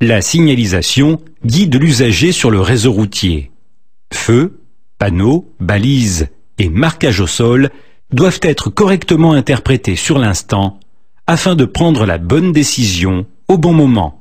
La signalisation guide l'usager sur le réseau routier. Feux, panneaux, balises et marquages au sol doivent être correctement interprétés sur l'instant afin de prendre la bonne décision au bon moment.